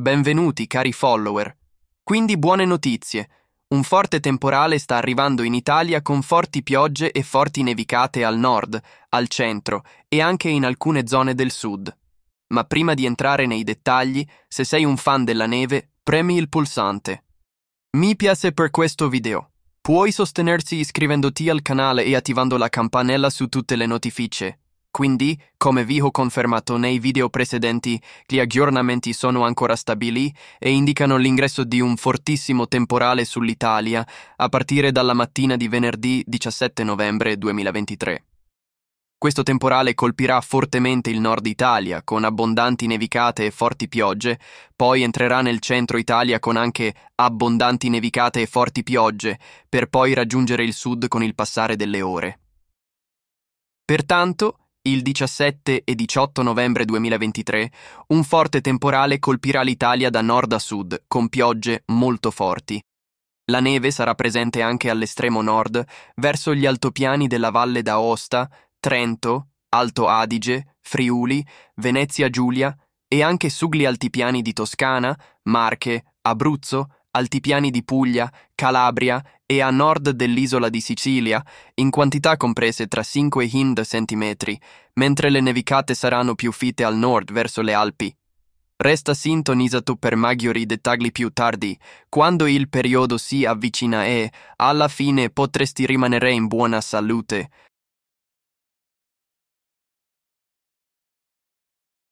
Benvenuti, cari follower. Quindi buone notizie. Un forte temporale sta arrivando in Italia con forti piogge e forti nevicate al nord, al centro e anche in alcune zone del sud. Ma prima di entrare nei dettagli, se sei un fan della neve, premi il pulsante. Mi piace per questo video. Puoi sostenersi iscrivendoti al canale e attivando la campanella su tutte le notifiche. Quindi, come vi ho confermato nei video precedenti, gli aggiornamenti sono ancora stabili e indicano l'ingresso di un fortissimo temporale sull'Italia a partire dalla mattina di venerdì 17 novembre 2023. Questo temporale colpirà fortemente il nord Italia con abbondanti nevicate e forti piogge, poi entrerà nel centro Italia con anche abbondanti nevicate e forti piogge, per poi raggiungere il sud con il passare delle ore. Pertanto, il 17 e 18 novembre 2023 un forte temporale colpirà l'Italia da nord a sud, con piogge molto forti. La neve sarà presente anche all'estremo nord, verso gli altopiani della Valle d'Aosta, Trento, Alto Adige, Friuli, Venezia Giulia e anche sugli altipiani di Toscana, Marche, Abruzzo, altipiani di Puglia, Calabria e a nord dell'isola di Sicilia, in quantità comprese tra 5 e 100 cm, mentre le nevicate saranno più fitte al nord verso le Alpi. Resta sintonizzato per maggiori dettagli più tardi, quando il periodo si avvicina e, alla fine, potresti rimanere in buona salute,